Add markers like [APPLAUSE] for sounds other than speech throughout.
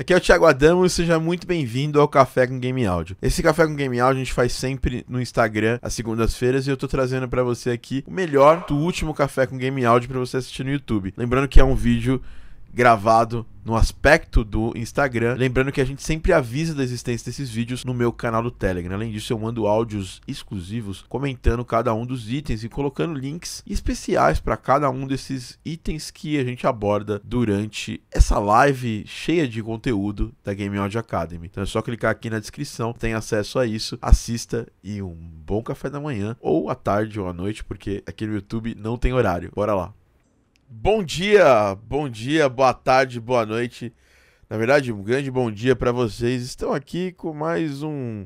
Aqui é o Thiago Adamo e seja muito bem-vindo ao Café com Game Audio. Esse Café com Game Audio a gente faz sempre no Instagram às segundas-feiras e eu tô trazendo para você aqui o melhor do último Café com Game Audio para você assistir no YouTube. Lembrando que é um vídeo gravado no aspecto do Instagram. Lembrando que a gente sempre avisa da existência desses vídeos no meu canal do Telegram. Além disso, eu mando áudios exclusivos comentando cada um dos itens e colocando links especiais para cada um desses itens que a gente aborda durante essa live cheia de conteúdo da Game Audio Academy. Então é só clicar aqui na descrição, tem acesso a isso, assista e um bom café da manhã ou à tarde ou à noite, porque aqui no YouTube não tem horário. Bora lá. Bom dia, bom dia, boa tarde, boa noite. Na verdade, um grande bom dia para vocês. Estão aqui com mais um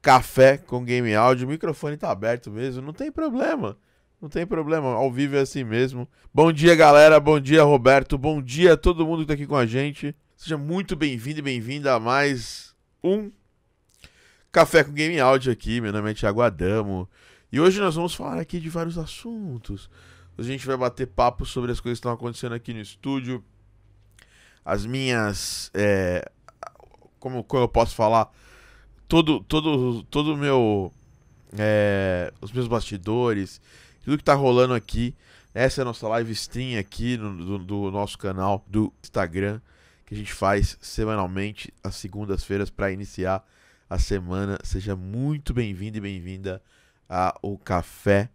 café com game áudio. O microfone tá aberto mesmo, não tem problema. Não tem problema, ao vivo é assim mesmo. Bom dia, galera. Bom dia, Roberto. Bom dia a todo mundo que tá aqui com a gente. Seja muito bem-vindo e bem-vinda a mais um Café com Game Áudio aqui. Meu nome é Thiago Adamo. E hoje nós vamos falar aqui de vários assuntos a gente vai bater papo sobre as coisas que estão acontecendo aqui no estúdio, as minhas. É, como, como eu posso falar? Todo todo todo meu. É, os meus bastidores, tudo que tá rolando aqui. Essa é a nossa live stream aqui no, do, do nosso canal do Instagram, que a gente faz semanalmente às segundas-feiras para iniciar a semana. Seja muito bem-vindo e bem-vinda ao Café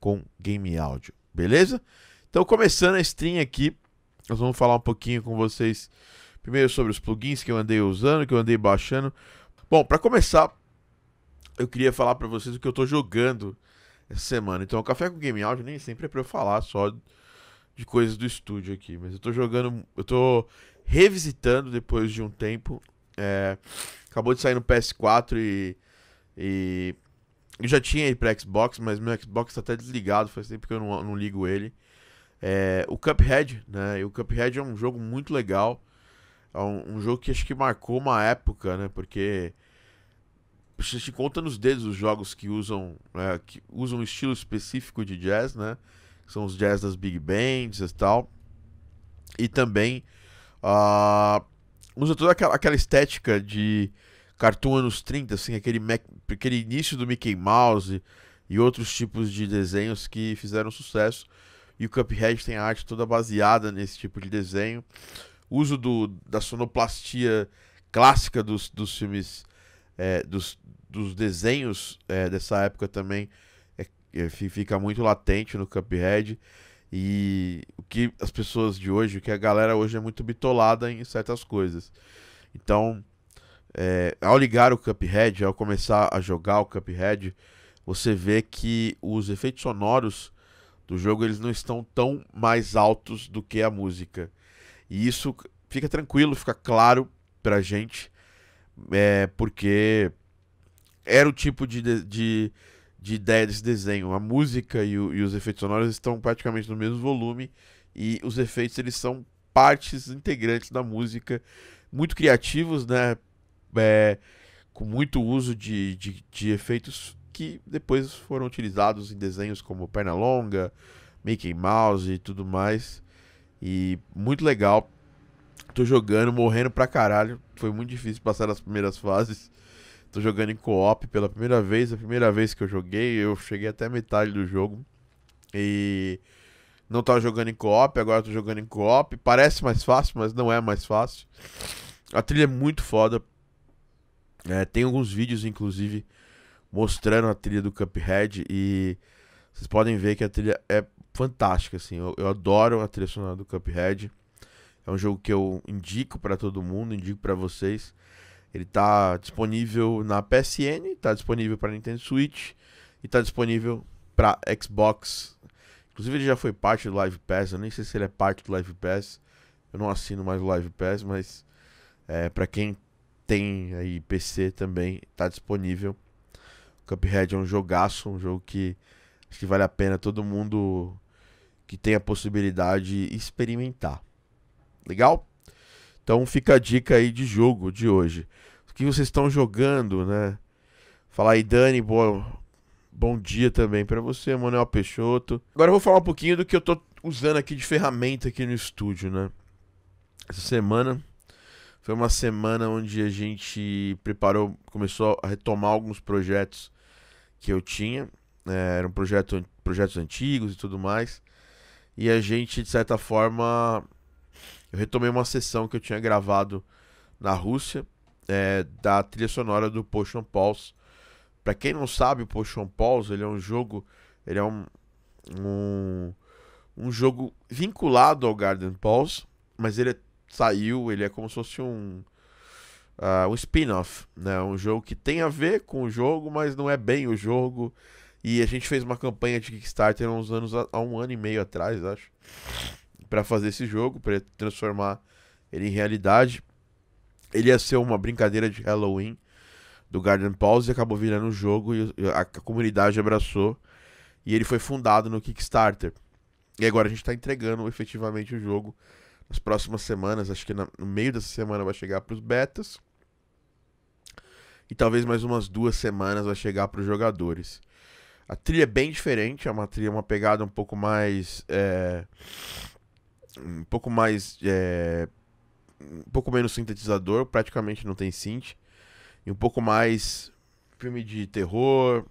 com Game Áudio. Beleza? Então, começando a stream aqui, nós vamos falar um pouquinho com vocês primeiro sobre os plugins que eu andei usando, que eu andei baixando. Bom, para começar, eu queria falar para vocês o que eu tô jogando essa semana. Então, o Café com Game Audio nem sempre é para eu falar só de coisas do estúdio aqui, mas eu tô jogando, eu tô revisitando depois de um tempo. É, acabou de sair no PS4 e, e eu já tinha ele pra Xbox, mas meu Xbox tá até desligado, faz tempo que eu não, não ligo ele. É, o Cuphead, né? E o Cuphead é um jogo muito legal. É um, um, jogo que acho que marcou uma época, né? Porque a gente conta nos dedos os jogos que usam, é, que usam um estilo específico de jazz, né? São os jazz das big bands e tal. E também uh, usa toda aquela, aquela estética de cartoon anos 30, assim, aquele, Mac, aquele início do Mickey Mouse e outros tipos de desenhos que fizeram sucesso. E o Cuphead tem a arte toda baseada nesse tipo de desenho. Uso do, da sonoplastia clássica dos, dos filmes, é, dos, dos desenhos é, dessa época também é, é fica muito latente no Cuphead. E o que as pessoas de hoje, o que a galera hoje é muito bitolada em certas coisas. Então, é, ao ligar o Cuphead, ao começar a jogar o Cuphead, você vê que os efeitos sonoros do jogo eles não estão tão mais altos do que a música. E isso fica tranquilo, fica claro pra gente, é, porque era o tipo de, de, de ideia desse desenho. A música e, o, e os efeitos sonoros estão praticamente no mesmo volume e os efeitos eles são partes integrantes da música, muito criativos, né? é, com muito uso de, de, de, efeitos que depois foram utilizados em desenhos como Pernalonga, Mickey Mouse e tudo mais. E muito legal. Tô jogando, morrendo pra caralho. Foi muito difícil passar as primeiras fases. Tô jogando em co-op pela primeira vez. A primeira vez que eu joguei, eu cheguei até metade do jogo. E não tava jogando em co-op, agora tô jogando em co-op. Parece mais fácil, mas não é mais fácil. A trilha é muito foda. É, tem alguns vídeos, inclusive, mostrando a trilha do Cuphead e vocês podem ver que a trilha é fantástica, assim. Eu, eu adoro a trilha sonora do Cuphead. É um jogo que eu indico para todo mundo, indico para vocês. Ele tá disponível na PSN, tá disponível para Nintendo Switch e tá disponível para Xbox. Inclusive ele já foi parte do Live Pass, eu nem sei se ele é parte do Live Pass. Eu não assino mais o Live Pass, mas é, para quem tem aí PC também, tá disponível. Cuphead é um jogaço, um jogo que acho que vale a pena todo mundo que tem a possibilidade experimentar. Legal? Então fica a dica aí de jogo de hoje. O que vocês estão jogando, né? Falar aí, Dani, bom, bom dia também para você, Manuel Peixoto. Agora eu vou falar um pouquinho do que eu tô usando aqui de ferramenta aqui no estúdio, né? Essa semana foi uma semana onde a gente preparou, começou a retomar alguns projetos que eu tinha. É, eram projeto, projetos antigos e tudo mais. E a gente, de certa forma, eu retomei uma sessão que eu tinha gravado na Rússia, é, da trilha sonora do Potion Pulse. Para quem não sabe, o Potion Pulse ele é um jogo, ele é um, um, um jogo vinculado ao Garden Pulse, mas ele é saiu, ele é como se fosse um. Uh, um spin-off, né? Um jogo que tem a ver com o jogo, mas não é bem o jogo. E a gente fez uma campanha de Kickstarter há uns anos, há um ano e meio atrás, acho, para fazer esse jogo, para transformar ele em realidade. Ele ia ser uma brincadeira de Halloween do Garden Pause e acabou virando um jogo e a comunidade abraçou. E ele foi fundado no Kickstarter. E agora a gente está entregando efetivamente o jogo nas próximas semanas, acho que no meio dessa semana vai chegar para os betas. E talvez mais umas duas semanas vai chegar para os jogadores. A trilha é bem diferente, é uma trilha, uma pegada um pouco mais. É, um pouco mais. É, um pouco menos sintetizador, praticamente não tem synth. E um pouco mais filme de terror.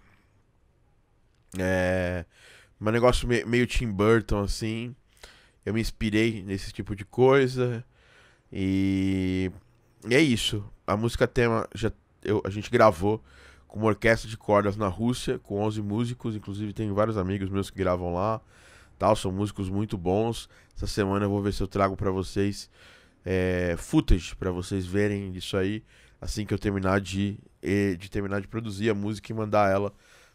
É. Um negócio meio Tim Burton, assim eu me inspirei nesse tipo de coisa. E, e é isso. A música tema já eu, a gente gravou com uma orquestra de cordas na Rússia, com 11 músicos, inclusive tenho vários amigos meus que gravam lá. Tal, são músicos muito bons. Essa semana eu vou ver se eu trago para vocês é, footage para vocês verem isso aí assim que eu terminar de, de terminar de produzir a música e mandar ela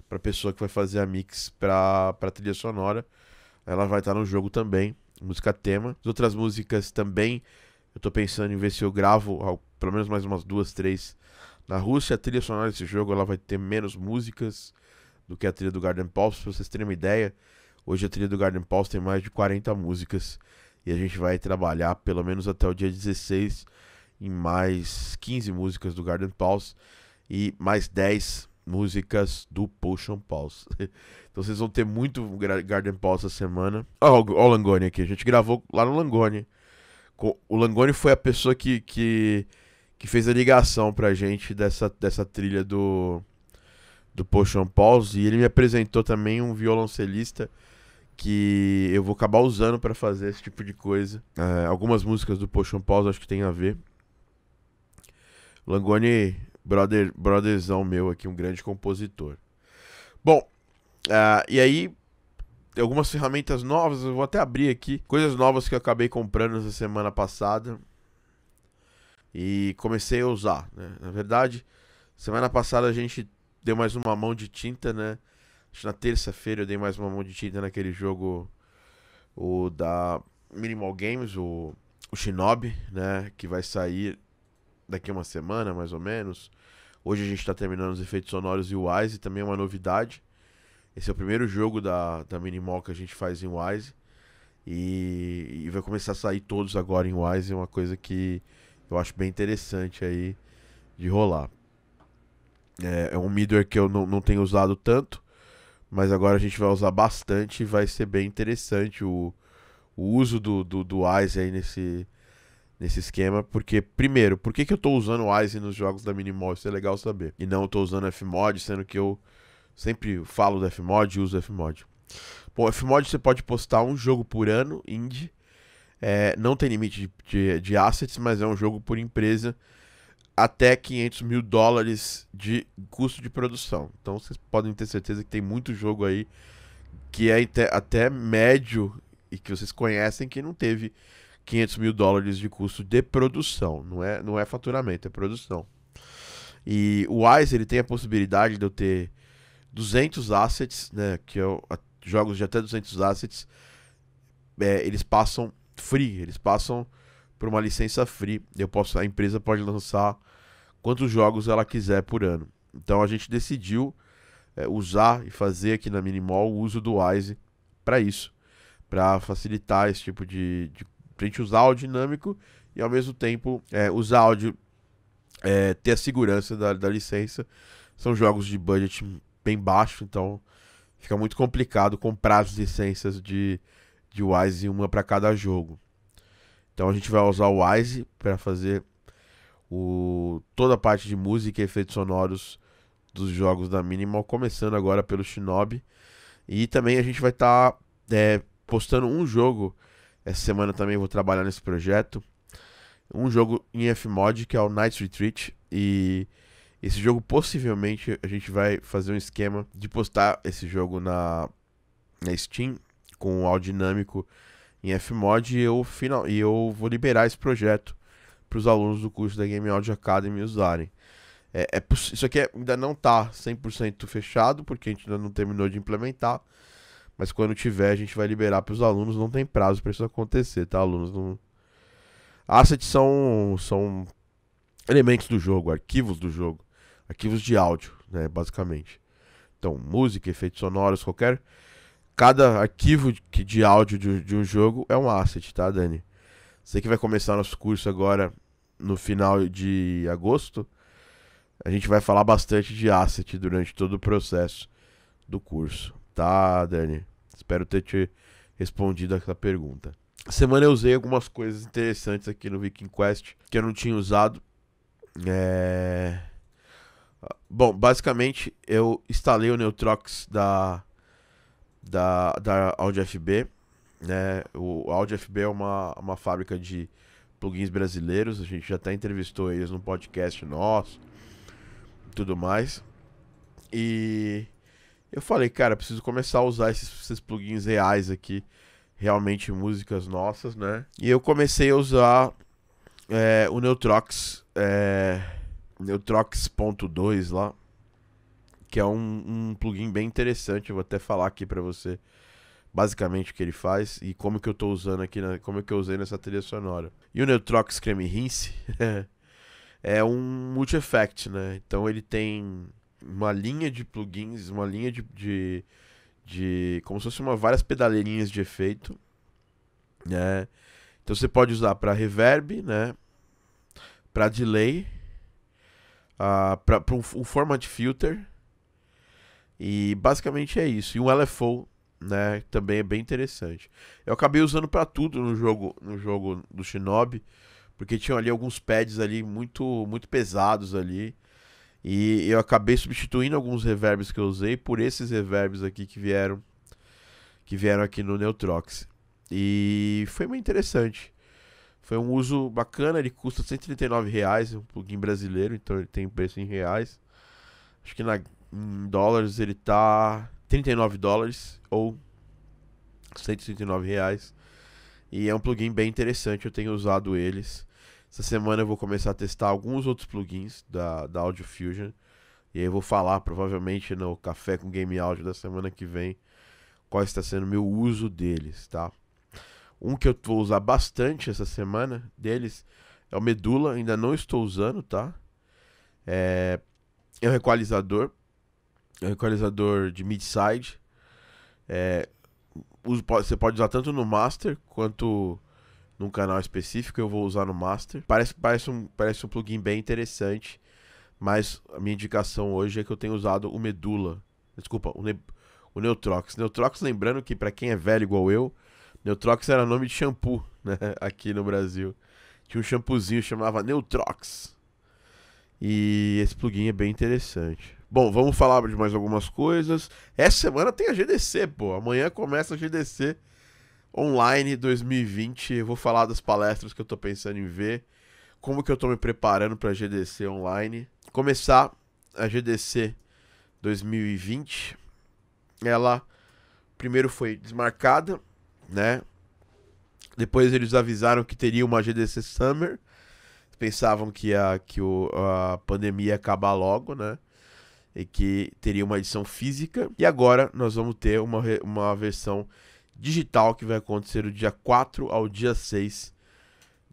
para pessoa que vai fazer a mix para trilha sonora. Ela vai estar tá no jogo também música tema. As outras músicas também, eu tô pensando em ver se eu gravo ao, pelo menos mais umas duas, três na Rússia. A trilha sonora desse jogo ela vai ter menos músicas do que a trilha do Garden Pulse, pra vocês terem uma ideia. Hoje a trilha do Garden Pulse tem mais de 40 músicas e a gente vai trabalhar pelo menos até o dia 16 em mais 15 músicas do Garden Pulse e mais 10 músicas do Potion Pulse. [LAUGHS] então vocês vão ter muito Garden Pulse essa semana. Olha o Langoni aqui. A gente gravou lá no Langoni. O Langoni foi a pessoa que, que, que fez a ligação pra gente dessa, dessa trilha do, do Potion Pulse. E ele me apresentou também um violoncelista que eu vou acabar usando para fazer esse tipo de coisa. É, algumas músicas do Potion Pause acho que tem a ver. Langoni brother, brotherzão meu aqui, um grande compositor. Bom, uh, e aí algumas ferramentas novas, eu vou até abrir aqui, coisas novas que eu acabei comprando essa semana passada e comecei a usar, né? Na verdade, semana passada a gente deu mais uma mão de tinta, né? Acho que na terça-feira eu dei mais uma mão de tinta naquele jogo o da Minimal Games, o, o Shinobi, né, que vai sair daqui uma semana mais ou menos. Hoje a gente está terminando os efeitos sonoros e o Wise também é uma novidade. Esse é o primeiro jogo da, da Minimal que a gente faz em Wise. E, e vai começar a sair todos agora em Wise. É uma coisa que eu acho bem interessante aí de rolar. É, é um middleware que eu não, não tenho usado tanto. Mas agora a gente vai usar bastante e vai ser bem interessante o, o uso do, do, do Wise aí nesse, nesse esquema, porque, primeiro, por que, que eu estou usando o ISE nos jogos da Minimol? Isso é legal saber. E não estou usando Fmod, sendo que eu sempre falo do Fmod e uso Fmod. Bom, Fmod você pode postar um jogo por ano, indie. É, não tem limite de, de, de, assets, mas é um jogo por empresa até 500 mil dólares de custo de produção. Então vocês podem ter certeza que tem muito jogo aí que é até, até médio e que vocês conhecem que não teve 500 mil dólares de custo de produção, não é, não é faturamento, é produção. E o Wise ele tem a possibilidade de eu ter 200 assets, né, que eu, a, jogos de até 200 assets, é, eles passam free, eles passam por uma licença free. Eu posso, a empresa pode lançar quantos jogos ela quiser por ano. Então a gente decidiu é, usar e fazer aqui na Minimall o uso do Wise para isso, para facilitar esse tipo de, de pra gente usar o dinâmico e ao mesmo tempo é, usar áudio, é, ter a segurança da, da licença. São jogos de budget bem baixo, então fica muito complicado comprar as licenças de, de Wise uma para cada jogo. Então a gente vai usar o Wise para fazer o, toda a parte de música e efeitos sonoros dos jogos da Minimal, começando agora pelo Shinobi. E também a gente vai estar tá, é, postando um jogo essa semana também vou trabalhar nesse projeto. Um jogo em Fmod que é o Night's Retreat. E esse jogo possivelmente a gente vai fazer um esquema de postar esse jogo na, na Steam com o áudio dinâmico em Fmod e eu, final, e eu vou liberar esse projeto para os alunos do curso da Game Audio Academy usarem. É, é isso aqui é, ainda não está 100% fechado, porque a gente ainda não terminou de implementar, mas quando tiver, a gente vai liberar para os alunos. Não tem prazo para isso acontecer, tá? Alunos não. Assets são, são elementos do jogo, arquivos do jogo, arquivos de áudio, né? Basicamente. Então, música, efeitos sonoros, qualquer. Cada arquivo de áudio de, de um jogo é um asset, tá, Dani? Você que vai começar nosso curso agora no final de agosto, a gente vai falar bastante de asset durante todo o processo do curso tá, Dani? Espero ter te respondido essa pergunta. Semana eu usei algumas coisas interessantes aqui no Viking Quest que eu não tinha usado. É... Bom, basicamente eu instalei o Neutrox da, da, da Audi FB. Né? O Audio FB é uma, uma fábrica de plugins brasileiros. A gente já até entrevistou eles no podcast nosso tudo mais. E eu falei, cara, preciso começar a usar esses, esses plugins reais aqui, realmente músicas nossas, né? E eu comecei a usar é, o Neutrox, é, eh, Neutrox.2 lá, que é um, um plugin bem interessante, eu vou até falar aqui para você basicamente o que ele faz e como que eu tô usando aqui, na, como que eu usei nessa trilha sonora. E o Neutrox Creme Rinse [LAUGHS] é um multi-effect, né? Então ele tem uma linha de plugins, uma linha de, de, de como se fosse uma várias pedaleirinhas de efeito, né? Então você pode usar para reverb, né? Para delay, uh, ah, para um, um format filter e basicamente é isso. E um LFO, né? Também é bem interessante. Eu acabei usando para tudo no jogo, no jogo do Shinobi, porque tinham ali alguns pads ali muito, muito pesados ali. E eu acabei substituindo alguns reverbs que eu usei por esses reverbs aqui que vieram que vieram aqui no Neutrox. E foi muito interessante. Foi um uso bacana, ele custa 139 reais, um plugin brasileiro, então ele tem preço em reais. Acho que na, em dólares ele tá 39 dólares ou 139 reais. E é um plugin bem interessante, eu tenho usado eles. Essa semana eu vou começar a testar alguns outros plugins da, da Audio Fusion. E aí eu vou falar, provavelmente, no Café com Game Audio da semana que vem, qual está sendo meu uso deles, tá? Um que eu vou usar bastante essa semana deles é o Medula, ainda não estou usando, tá? É, é um equalizador, é um equalizador de mid-side. É... Você pode usar tanto no master quanto num canal específico, eu vou usar no master. Parece, parece, um, parece um plugin bem interessante, mas a minha indicação hoje é que eu tenho usado o Medula. Desculpa, o, ne o Neutrox. Neutrox, lembrando que para quem é velho igual eu, Neutrox era nome de shampoo, [LAUGHS] né? Aqui no Brasil. Tinha um shampoozinho chamava Neutrox. E esse plugin é bem interessante. Bom, vamos falar de mais algumas coisas. Essa semana tem a GDC, pô. Amanhã começa a GDC online 2020. Eu vou falar das palestras que eu estou pensando em ver, como que eu estou me preparando para a GDC online. Começar a GDC 2020, ela primeiro foi desmarcada, né? Depois eles avisaram que teria uma GDC Summer. Pensavam que a, que o, a pandemia ia acabar logo, né? E que teria uma edição física. E agora nós vamos ter uma, uma versão digital que vai acontecer do dia 4 ao dia 6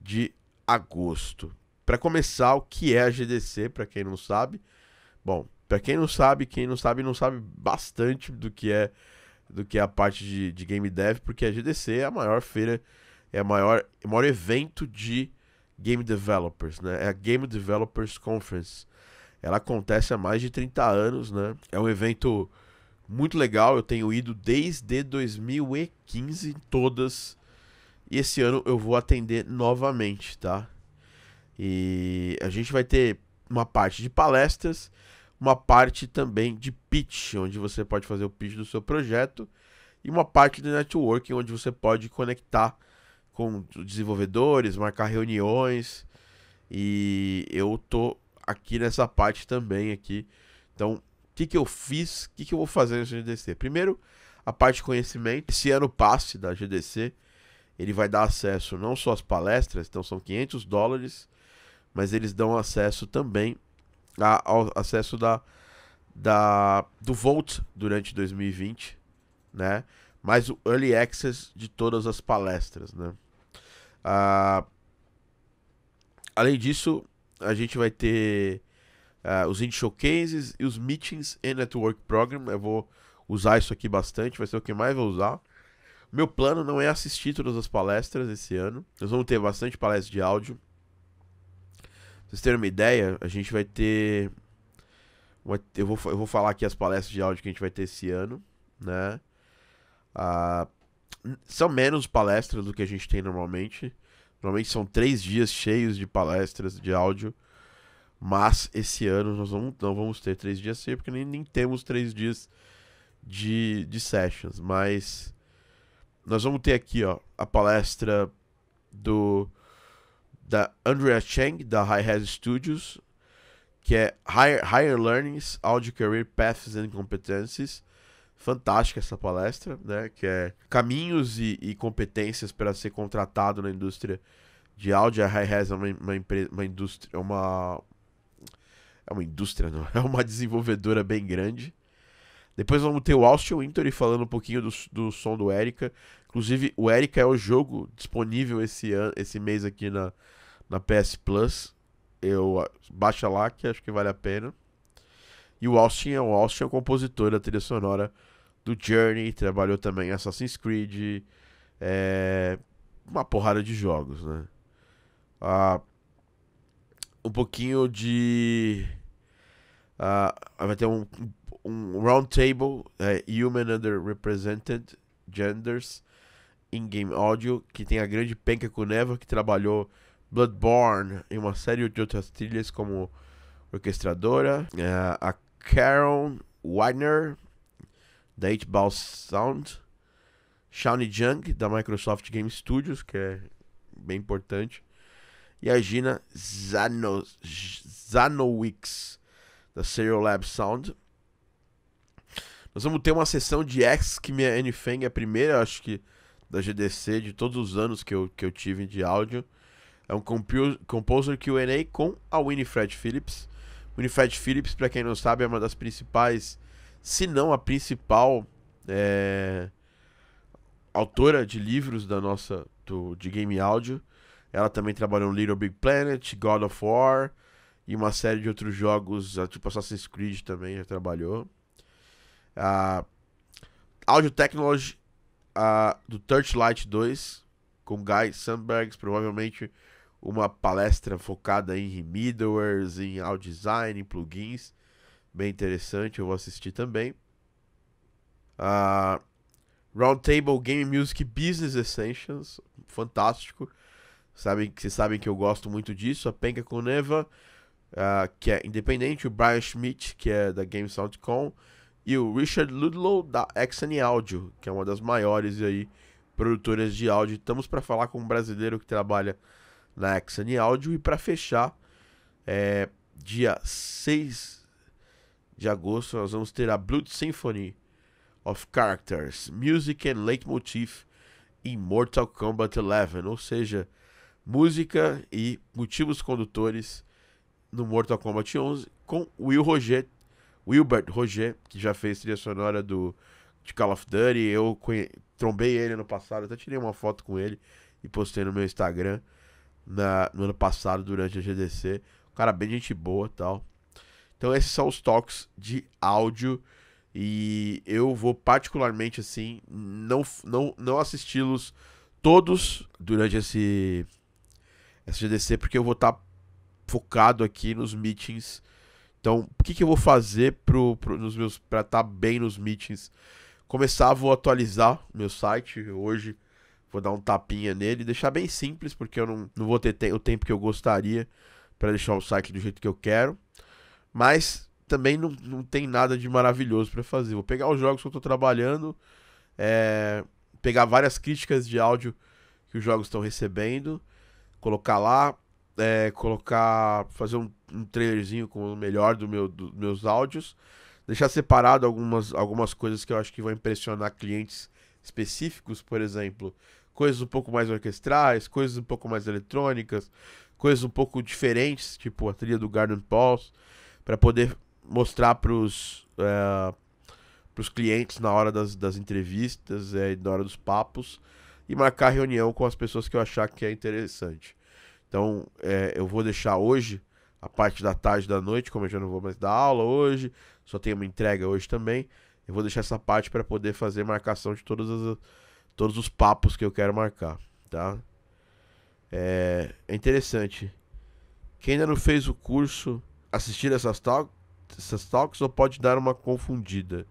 de agosto. Para começar, o que é a GDC, para quem não sabe? Bom, para quem não sabe, quem não sabe, não sabe bastante do que é do que é a parte de, de game dev, porque a GDC é a maior feira, é maior, o maior evento de game developers, né? É a Game Developers Conference. Ela acontece há mais de 30 anos, né? É um evento muito legal, eu tenho ido desde 2015 todas. E esse ano eu vou atender novamente, tá? E a gente vai ter uma parte de palestras, uma parte também de pitch, onde você pode fazer o pitch do seu projeto, e uma parte de networking, onde você pode conectar com desenvolvedores, marcar reuniões. E eu tô aqui nessa parte também aqui. Então, que, que eu fiz, o que, que eu vou fazer na GDC. Primeiro, a parte de conhecimento. Esse ano passe da GDC, ele vai dar acesso não só às palestras, então são 500 dólares, mas eles dão acesso também a, ao acesso da, da, do Volt durante 2020, né? Mais o Early Access de todas as palestras, né? Ah, além disso, a gente vai ter uh, os indie showcases e os meetings and network program. Eu vou usar isso aqui bastante, vai ser o que mais vou usar. Meu plano não é assistir todas as palestras esse ano. Nós vamos ter bastante palestra de áudio. Pra vocês terem uma ideia, a gente vai ter. Eu vou, eu vou falar aqui as palestras de áudio que a gente vai ter esse ano, né? Uh, são menos palestras do que a gente tem normalmente. Normalmente são três dias cheios de palestras de áudio. Mas esse ano nós não vamos ter três dias ceia, porque nem, nem temos três dias de, de sessions. Mas nós vamos ter aqui ó, a palestra do da Andrea Chang, da High Res Studios, que é Higher, Higher Learnings, Audio Career Paths and Competencies. Fantástica essa palestra, né? Que é caminhos e, e competências para ser contratado na indústria de áudio. A High Res é uma, uma, empresa, uma indústria, é uma, é uma indústria, não. É [LAUGHS] uma desenvolvedora bem grande. Depois vamos ter o Austin Wintory falando um pouquinho do, do som do Erika. Inclusive, o Erika é o jogo disponível esse, ano, esse mês aqui na, na PS Plus. Eu baixa lá que acho que vale a pena. E o Austin é o Austin, é o compositor da trilha sonora do Journey, trabalhou também em Assassin's Creed, é, uma porrada de jogos, né? Ah, um pouquinho de. Uh, vai ter um, um round table é, Human Underrepresented Genders in Game Audio, que tem a grande Penka neva que trabalhou Bloodborne e uma série de outras trilhas como orquestradora. É, a Karen Wagner, da 8 Sound. Shawnee Jung, da Microsoft Game Studios, que é bem importante e a Gina Zano, Zanowicz, da Serial Lab Sound. Nós vamos ter uma sessão de X, que minha NFang é a primeira, acho que, da GDC, de todos os anos que eu, que eu tive de áudio. É um composer Q&A com a Winifred Phillips. Winifred Phillips, para quem não sabe, é uma das principais, se não a principal, é, autora de livros da nossa do, de game áudio. Ela também trabalhou no Little Big Planet, God of War e uma série de outros jogos, ah, tipo Assassin's Creed também já trabalhou. A ah, Audio Technology a, ah, do Torchlight 2 com Guy Sandbergs, provavelmente uma palestra focada em middlewares, em audio design, em plugins. Bem interessante, eu vou assistir também. Uh, Roundtable Game Music Business Essentials, fantástico. Sabem que vocês sabem que eu gosto muito disso. A Penka Kuneva, uh, que é independente, o Brian Schmidt, que é da Game e o Richard Ludlow da Exxon Audio, que é uma das maiores aí produtoras de áudio. Estamos para falar com um brasileiro que trabalha na Exxon Audio e para fechar, é, dia 6 de agosto nós vamos ter a Blood Symphony of Characters, Music and Leitmotif em Mortal Kombat 11, ou seja, música e motivos condutores no Mortal Kombat 11 com Will Roger, Wilbert Roger, que já fez trilha sonora do de Call of Duty. Eu trombei ele ano passado, até tirei uma foto com ele e postei no meu Instagram na, no ano passado durante a GDC. cara bem gente boa tal. Então esses são os toques de áudio e eu vou particularmente assim não não não assisti-los todos durante esse SGDC, porque eu vou estar tá focado aqui nos meetings. Então, o que, que eu vou fazer para estar tá bem nos meetings? Começar, vou atualizar o meu site hoje. Vou dar um tapinha nele, deixar bem simples, porque eu não, não vou ter te o tempo que eu gostaria para deixar o site do jeito que eu quero. Mas também não, não tem nada de maravilhoso para fazer. Vou pegar os jogos que eu estou trabalhando, é, pegar várias críticas de áudio que os jogos estão recebendo colocar lá, é, colocar, fazer um, um trailerzinho com o melhor do meu, dos meus áudios, deixar separado algumas, algumas coisas que eu acho que vão impressionar clientes específicos, por exemplo, coisas um pouco mais orquestrais, coisas um pouco mais eletrônicas, coisas um pouco diferentes, tipo a trilha do Garden Pulse, para poder mostrar para os é, os clientes na hora das, das entrevistas e é, na hora dos papos e marcar reunião com as pessoas que eu achar que é interessante. Então, é, eu vou deixar hoje a parte da tarde da noite, como eu já não vou mais dar aula hoje, só tenho uma entrega hoje também. Eu vou deixar essa parte para poder fazer marcação de todas as, todos os papos que eu quero marcar, tá? É, é interessante. Quem ainda não fez o curso, assistir essas, talk, essas talks ou pode dar uma confundida.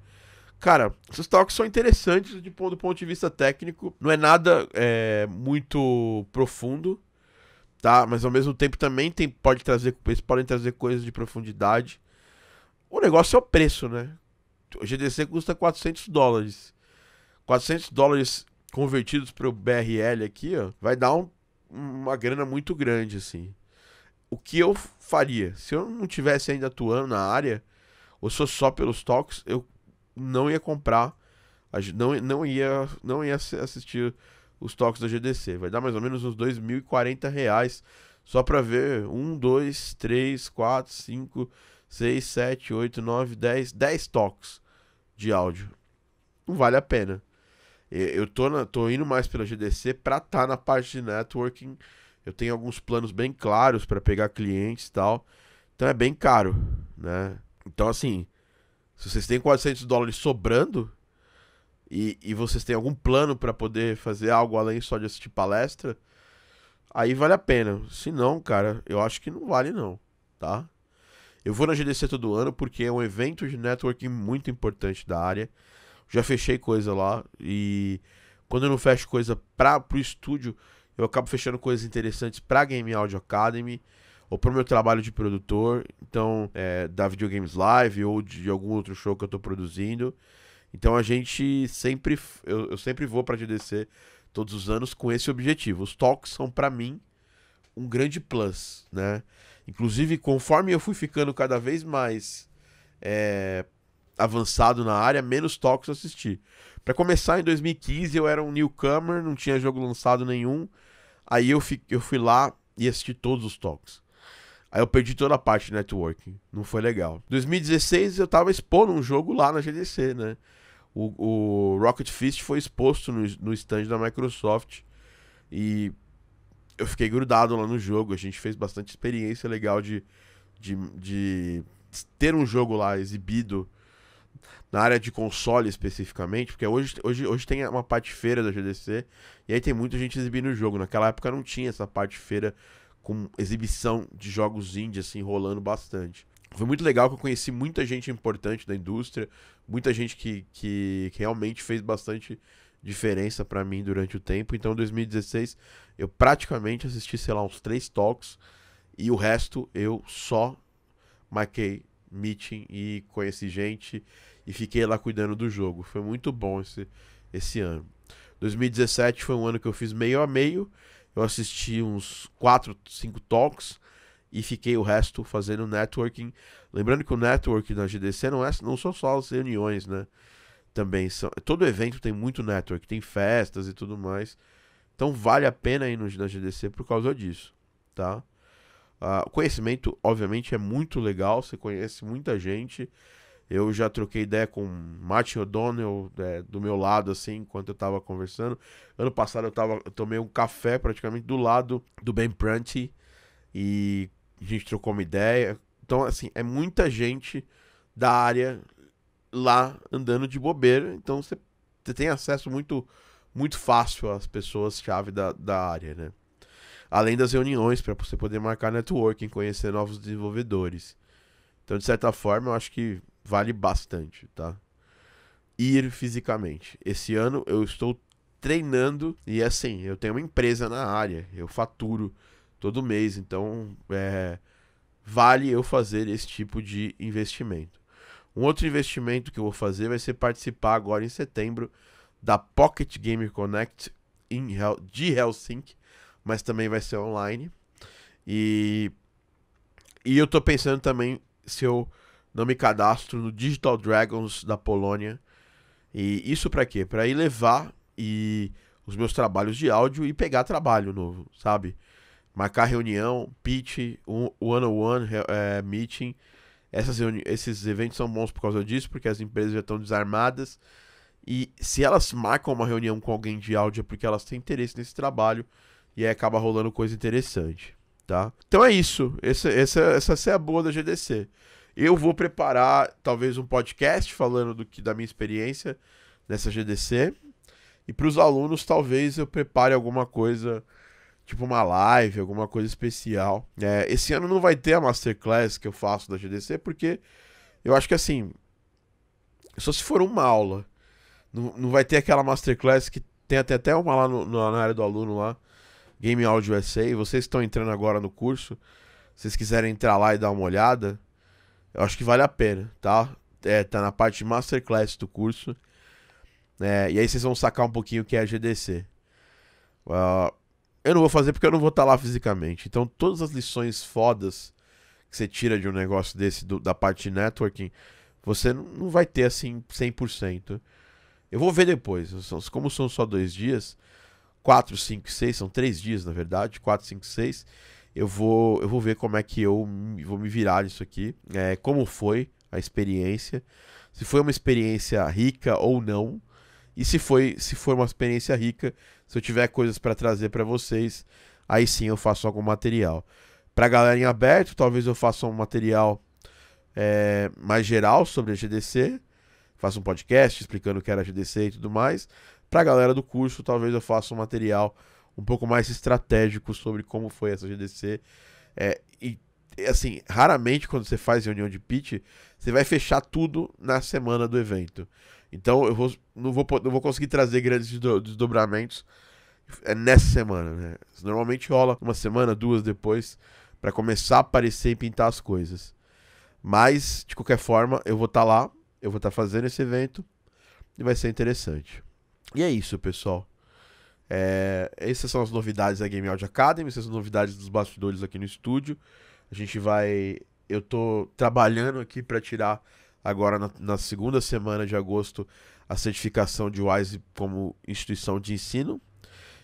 Cara, esses toques são interessantes de, do ponto de vista técnico. Não é nada é, muito profundo, tá? Mas ao mesmo tempo também tem, pode trazer, eles podem trazer coisas de profundidade. O negócio é o preço, né? O GDC custa 400 dólares. 400 dólares convertidos para o BRL aqui, ó, vai dar um, uma grana muito grande, assim. O que eu faria? Se eu não tivesse ainda atuando na área, ou sou só pelos toques, eu não ia comprar, não, não, ia, não ia assistir os toques da GDC. Vai dar mais ou menos uns 2.040 reais só para ver 1, 2, 3, 4, 5, 6, 7, 8, 9, 10, 10 toques de áudio. Não vale a pena. Eu tô, na, tô indo mais pela GDC para estar tá na parte de networking. Eu tenho alguns planos bem claros para pegar clientes e tal. Então é bem caro, né? Então assim, se vocês têm 400 dólares sobrando e, e vocês têm algum plano para poder fazer algo além só de assistir palestra, aí vale a pena. Se não, cara, eu acho que não vale não, tá? Eu vou na GDC todo ano porque é um evento de networking muito importante da área. Já fechei coisa lá e quando eu não fecho coisa para pro estúdio, eu acabo fechando coisas interessantes para Game Audio Academy ou pro meu trabalho de produtor, então, é, da Videogames Live ou de, de algum outro show que eu tô produzindo. Então a gente sempre, eu, eu sempre vou pra GDC todos os anos com esse objetivo. Os talks são para mim um grande plus, né? Inclusive, conforme eu fui ficando cada vez mais é, avançado na área, menos talks eu assisti. Para começar, em 2015 eu era um newcomer, não tinha jogo lançado nenhum. Aí eu fui, eu fui lá e assisti todos os talks. Aí eu perdi toda a parte de networking. Não foi legal. 2016 eu tava expondo um jogo lá na GDC, né? O, o Rocket Fist foi exposto no, no stand da Microsoft. E eu fiquei grudado lá no jogo. A gente fez bastante experiência legal de, de, de ter um jogo lá exibido na área de console especificamente, porque hoje, hoje, hoje tem uma parte feira da GDC e aí tem muita gente exibindo o jogo. Naquela época não tinha essa parte feira com exibição de jogos indie, assim, rolando bastante. Foi muito legal que eu conheci muita gente importante da indústria, muita gente que, que, que realmente fez bastante diferença para mim durante o tempo. Então, 2016, eu praticamente assisti, sei lá, uns três talks e o resto eu só marquei meeting e conheci gente e fiquei lá cuidando do jogo. Foi muito bom esse, esse ano. 2017 foi um ano que eu fiz meio a meio eu assisti uns 4, 5 talks e fiquei o resto fazendo networking. Lembrando que o networking na GDC não, é, não são só as reuniões, né? Também são. Todo evento tem muito network, tem festas e tudo mais. Então vale a pena ir no, na GDC por causa disso, tá? Ah, o uh, conhecimento, obviamente, é muito legal. Você conhece muita gente. Eu já troquei ideia com Martin O'Donnell é, do meu lado, assim, enquanto eu tava conversando. Ano passado eu, tava, eu tomei um café praticamente do lado do Ben Prunty e a gente trocou uma ideia. Então, assim, é muita gente da área lá andando de bobeira. Então, você tem acesso muito, muito fácil às pessoas-chave da, da área, né? Além das reuniões, para você poder marcar networking, conhecer novos desenvolvedores. Então, de certa forma, eu acho que vale bastante, tá? Ir fisicamente. Esse ano eu estou treinando e assim, eu tenho uma empresa na área, eu faturo todo mês, então é, vale eu fazer esse tipo de investimento. Um outro investimento que eu vou fazer vai ser participar agora em setembro da Pocket Gamer Connect de Helsinki, mas também vai ser online. E, e eu tô pensando também se eu não me cadastro no Digital Dragons da Polônia. E isso para quê? Para ir levar e os meus trabalhos de áudio e pegar trabalho novo, sabe? Marcar reunião, pitch, one-on-one, é, meeting. Essas esses eventos são bons por causa disso, porque as empresas já estão desarmadas. E se elas marcam uma reunião com alguém de áudio é porque elas têm interesse nesse trabalho e aí acaba rolando coisa interessante, tá? Então é isso. Essa, essa, essa é a boa da GDC. Eu vou preparar talvez um podcast falando do que da minha experiência nessa GDC. E para os alunos, talvez eu prepare alguma coisa, tipo uma live, alguma coisa especial. É, esse ano não vai ter a masterclass que eu faço da GDC, porque eu acho que assim, só se for uma aula, não, não vai ter aquela masterclass que tem até, até uma lá no, na área do aluno lá, Game Audio USA. Vocês estão entrando agora no curso, se vocês quiserem entrar lá e dar uma olhada, eu acho que vale a pena, tá? É, tá na parte masterclass do curso. É, e aí vocês vão sacar um pouquinho o que é a GDC. Uh, ah, eu não vou fazer porque eu não vou estar tá lá fisicamente. Então, todas as lições fodas que você tira de um negócio desse, do, da parte de networking, você não vai ter assim 100%. Eu vou ver depois. Como são só dois dias, 4, 5, 6, são três dias na verdade, 4, 5, 6 eu vou, eu vou ver como é que eu vou me virar nisso aqui, é, como foi a experiência, se foi uma experiência rica ou não, e se foi, se for uma experiência rica, se eu tiver coisas para trazer para vocês, aí sim eu faço algum material. Para a galera em aberto, talvez eu faça um material é, mais geral sobre a GDC, faça um podcast explicando o que era a GDC e tudo mais. Para a galera do curso, talvez eu faça um material um pouco mais estratégico sobre como foi essa GDC. É, e, assim, raramente quando você faz reunião de pitch, você vai fechar tudo na semana do evento. Então eu vou, não, vou, não vou conseguir trazer grandes desdobramentos é, nessa semana, né? Normalmente rola uma semana, duas depois, para começar a aparecer e pintar as coisas. Mas, de qualquer forma, eu vou estar tá lá, eu vou estar tá fazendo esse evento e vai ser interessante. E é isso, pessoal. É, essas são as novidades da Game Audio Academy, essas são as novidades dos bastidores aqui no estúdio. A gente vai. Eu tô trabalhando aqui para tirar agora na, na, segunda semana de agosto a certificação de Wise como instituição de ensino.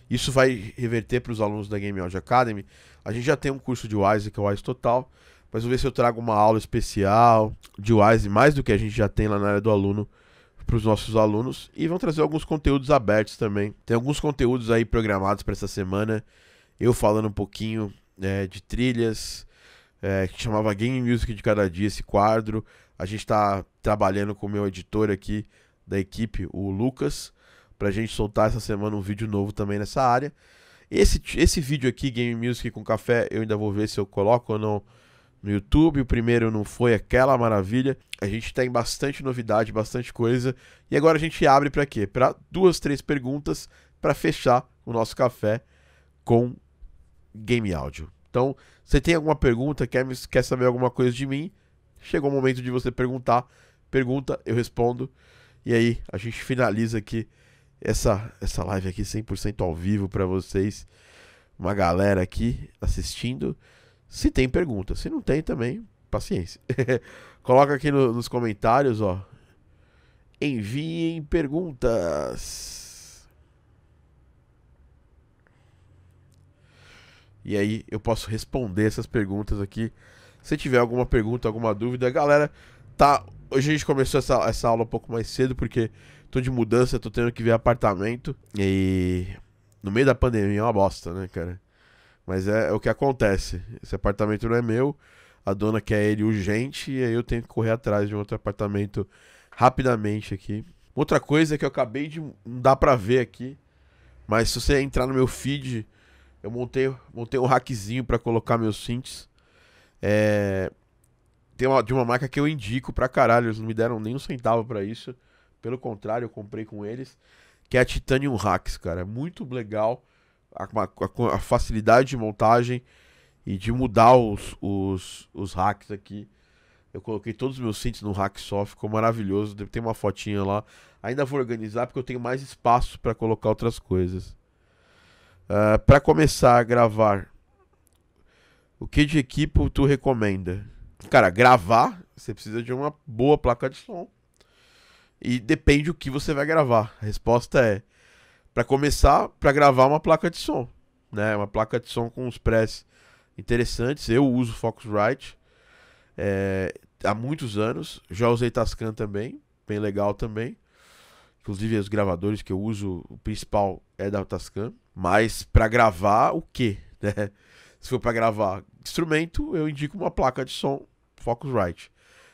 Isso vai reverter para os alunos da Game Audio Academy. A gente já tem um curso de Wise que é o Wise Total, mas vou ver se eu trago uma aula especial de Wise mais do que a gente já tem lá na área do aluno para os nossos alunos e vão trazer alguns conteúdos abertos também. Tem alguns conteúdos aí programados para essa semana. Eu falando um pouquinho é, de trilhas, é, que chamava Game Music de Cada Dia, esse quadro. A gente está trabalhando com o meu editor aqui da equipe, o Lucas, para a gente soltar essa semana um vídeo novo também nessa área. Esse, esse vídeo aqui, Game Music com Café, eu ainda vou ver se eu coloco ou não no YouTube, o primeiro não foi aquela maravilha. A gente tem bastante novidade, bastante coisa. E agora a gente abre para quê? Para duas, três perguntas para fechar o nosso café com game áudio. Então, você tem alguma pergunta, quer, quer saber alguma coisa de mim? Chegou o momento de você perguntar. Pergunta, eu respondo. E aí, a gente finaliza aqui essa, essa live aqui 100% ao vivo para vocês. Uma galera aqui assistindo. Se tem pergunta. Se não tem também, paciência. [LAUGHS] Coloca aqui no, nos comentários, ó. Enviem perguntas. E aí eu posso responder essas perguntas aqui. Se tiver alguma pergunta, alguma dúvida, galera, tá. Hoje a gente começou essa, essa aula um pouco mais cedo, porque tô de mudança, tô tendo que ver apartamento. E no meio da pandemia é uma bosta, né, cara? Mas é, é, o que acontece. Esse apartamento não é meu, a dona quer ele urgente e aí eu tenho que correr atrás de um outro apartamento rapidamente aqui. Outra coisa que eu acabei de. Não dá pra ver aqui, mas se você entrar no meu feed, eu montei, montei um hackzinho para colocar meus synths. É, tem uma, de uma marca que eu indico pra caralho, eles não me deram nem um centavo para isso. Pelo contrário, eu comprei com eles, que é a Titanium Hacks, cara. É muito legal a, a, a facilidade de montagem e de mudar os, os, os hacks aqui. Eu coloquei todos os meus cintos no hack só, ficou maravilhoso. Tem uma fotinha lá. Ainda vou organizar porque eu tenho mais espaço para colocar outras coisas. Uh, ah, para começar a gravar, o que de equipo tu recomenda? Cara, gravar, você precisa de uma boa placa de som. E depende o que você vai gravar. A resposta é para começar, para gravar uma placa de som, né? Uma placa de som com os press interessantes. Eu uso Focusrite é, há muitos anos. Já usei Tascam também, bem legal também. Inclusive os gravadores que eu uso, o principal é da Tascam. Mas para gravar o quê, [LAUGHS] né? Se for para gravar instrumento, eu indico uma placa de som Focusrite.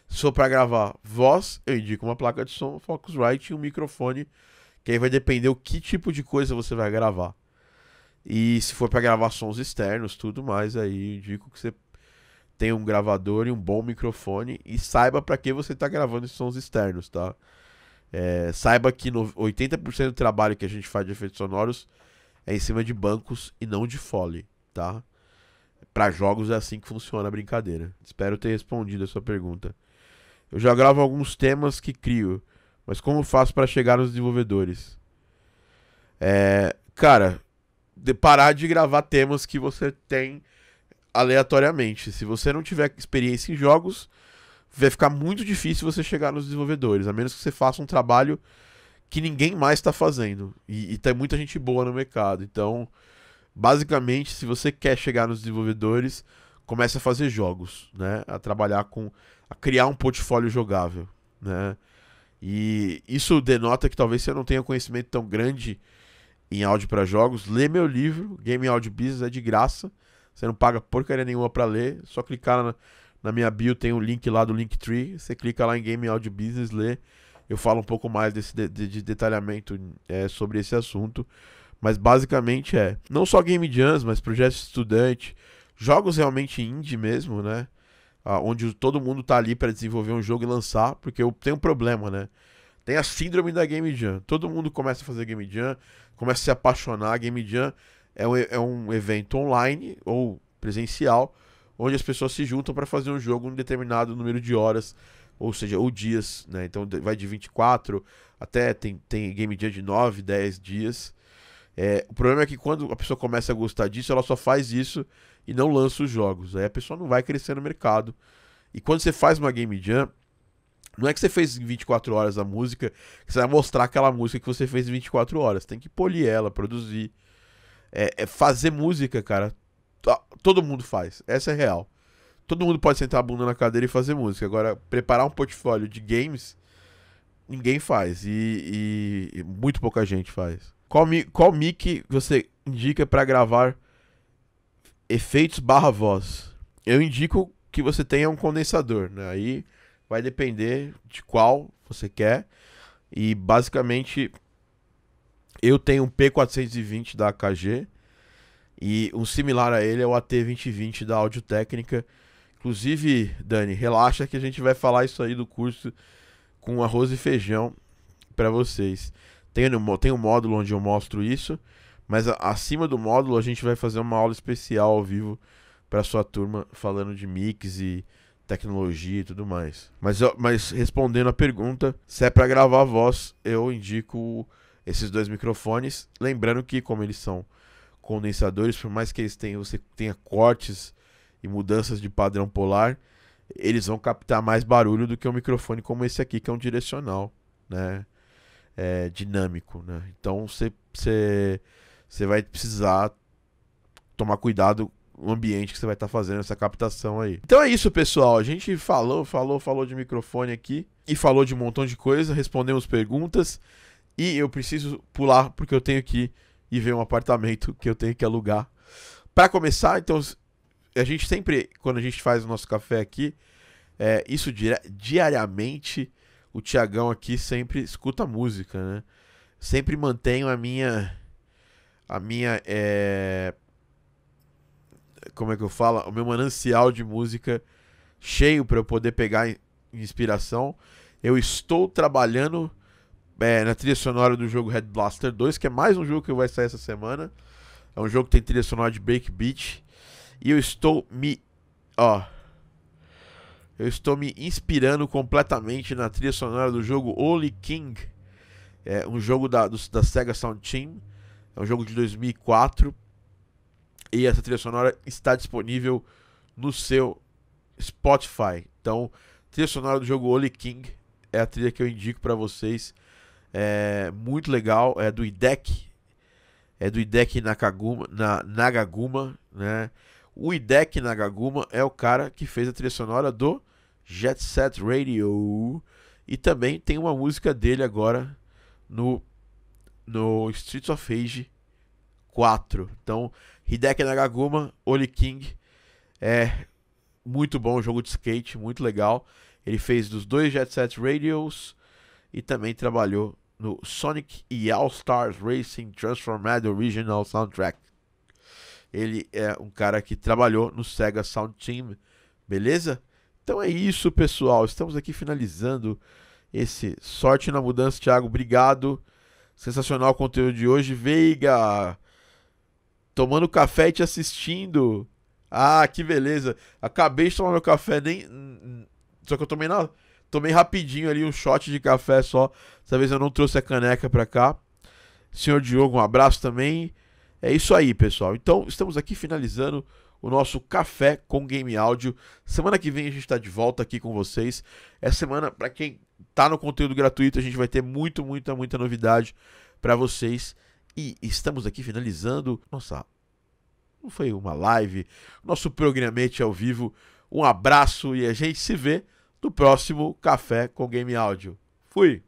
Se for para gravar voz, eu indico uma placa de som Focusrite e um microfone que aí vai depender o que tipo de coisa você vai gravar. E se for para gravar sons externos, tudo mais, aí indico que você tenha um gravador e um bom microfone e saiba para que você está gravando esses sons externos, tá? É, saiba que no, 80% do trabalho que a gente faz de efeitos sonoros é em cima de bancos e não de fole, tá? Para jogos é assim que funciona a brincadeira. Espero ter respondido a sua pergunta. Eu já gravo alguns temas que crio. Mas como faço para chegar nos desenvolvedores? É, cara, de parar de gravar temas que você tem aleatoriamente. Se você não tiver experiência em jogos, vai ficar muito difícil você chegar nos desenvolvedores, a menos que você faça um trabalho que ninguém mais está fazendo. E, e tem muita gente boa no mercado. Então, basicamente, se você quer chegar nos desenvolvedores, comece a fazer jogos, né? A trabalhar com. a criar um portfólio jogável, né? E isso denota que talvez você não tenha conhecimento tão grande em áudio para jogos. Lê meu livro, Game Audio Business, é de graça. Você não paga porcaria nenhuma para ler. Só clicar na, na, minha bio, tem um link lá do Linktree. Você clica lá em Game Audio Business, lê. Eu falo um pouco mais desse de, de, detalhamento é, sobre esse assunto. Mas basicamente é não só Game Jams, mas projetos de estudante, jogos realmente indie mesmo, né? ah, onde todo mundo tá ali para desenvolver um jogo e lançar, porque eu tenho um problema, né? Tem a síndrome da Game Jam. Todo mundo começa a fazer Game Jam, começa a se apaixonar. Game Jam é um, é um evento online ou presencial, onde as pessoas se juntam para fazer um jogo em um determinado número de horas, ou seja, ou dias, né? Então vai de 24 até tem, tem Game Jam de 9, 10 dias. É, o problema é que quando a pessoa começa a gostar disso, ela só faz isso e não lança os jogos. Aí a pessoa não vai crescer no mercado. E quando você faz uma game jam, não é que você fez 24 horas a música, que você vai mostrar aquela música que você fez em 24 horas. Tem que polir ela, produzir. É, é fazer música, cara. Todo mundo faz. Essa é real. Todo mundo pode sentar a bunda na cadeira e fazer música. Agora, preparar um portfólio de games, ninguém faz. E, e, e muito pouca gente faz. Qual, mi, qual mic você indica para gravar efeitos barra voz. Eu indico que você tenha um condensador, né? Aí vai depender de qual você quer. E basicamente eu tenho um P420 da AKG e um similar a ele é o AT2020 da Audio Técnica. Inclusive, Dani, relaxa que a gente vai falar isso aí do curso com arroz e feijão para vocês. Tem, tem um módulo onde eu mostro isso. Mas acima do módulo, a gente vai fazer uma aula especial ao vivo para sua turma falando de mix e tecnologia e tudo mais. Mas, mas respondendo a pergunta, se é para gravar a voz, eu indico esses dois microfones. Lembrando que, como eles são condensadores, por mais que eles tenham, você tenha cortes e mudanças de padrão polar, eles vão captar mais barulho do que um microfone como esse aqui, que é um direcional, né? É, dinâmico, né? Então, você você vai precisar tomar cuidado o ambiente que você vai estar tá fazendo essa captação aí. Então é isso, pessoal. A gente falou, falou, falou de microfone aqui e falou de um montão de coisa, respondemos perguntas e eu preciso pular porque eu tenho que ir ver um apartamento que eu tenho que alugar. Para começar, então a gente sempre, quando a gente faz o nosso café aqui, é, isso diariamente, o Tiagão aqui sempre escuta música, né? Sempre mantenho a minha a minha é. Como é que eu falo? O meu manancial de música cheio para eu poder pegar inspiração. Eu estou trabalhando é, na trilha sonora do jogo Red Blaster 2, que é mais um jogo que vai sair essa semana. É um jogo que tem trilha sonora de Break E eu estou me. Ó. Eu estou me inspirando completamente na trilha sonora do jogo Holy King. É um jogo da, do, da Sega Sound Team é um jogo de 2004 e essa trilha sonora está disponível no seu Spotify. Então, trilha sonora do jogo Holy King é a trilha que eu indico para vocês. É muito legal, é do IDEC. É do IDEC Nakaguma, na, Nagaguma, né? O IDEC Nagaguma é o cara que fez a trilha sonora do Jet Set Radio. E também tem uma música dele agora no no Streets of Rage 4. Então, Hideki Nagaguma, Oli King, é muito bom jogo de skate, muito legal. Ele fez dos dois Jet Set Radios e também trabalhou no Sonic e All Stars Racing Transformed Original Soundtrack. Ele é um cara que trabalhou no Sega Sound Team, beleza? Então é isso, pessoal. Estamos aqui finalizando esse Sorte na Mudança, Thiago. Obrigado. Sensacional o conteúdo de hoje. Veiga, tomando café e te assistindo. Ah, que beleza. Acabei de tomar meu café, nem. Só que eu tomei na. Tomei rapidinho ali um shot de café só. Dessa vez eu não trouxe a caneca pra cá. Senhor Diogo, um abraço também. É isso aí, pessoal. Então, estamos aqui finalizando o nosso café com game áudio. Semana que vem a gente está de volta aqui com vocês. É semana para quem tá no conteúdo gratuito, a gente vai ter muito, muita, muita novidade para vocês. E estamos aqui finalizando nossa não foi uma live, nosso programete ao vivo. Um abraço e a gente se vê no próximo Café com Game Áudio. Fui!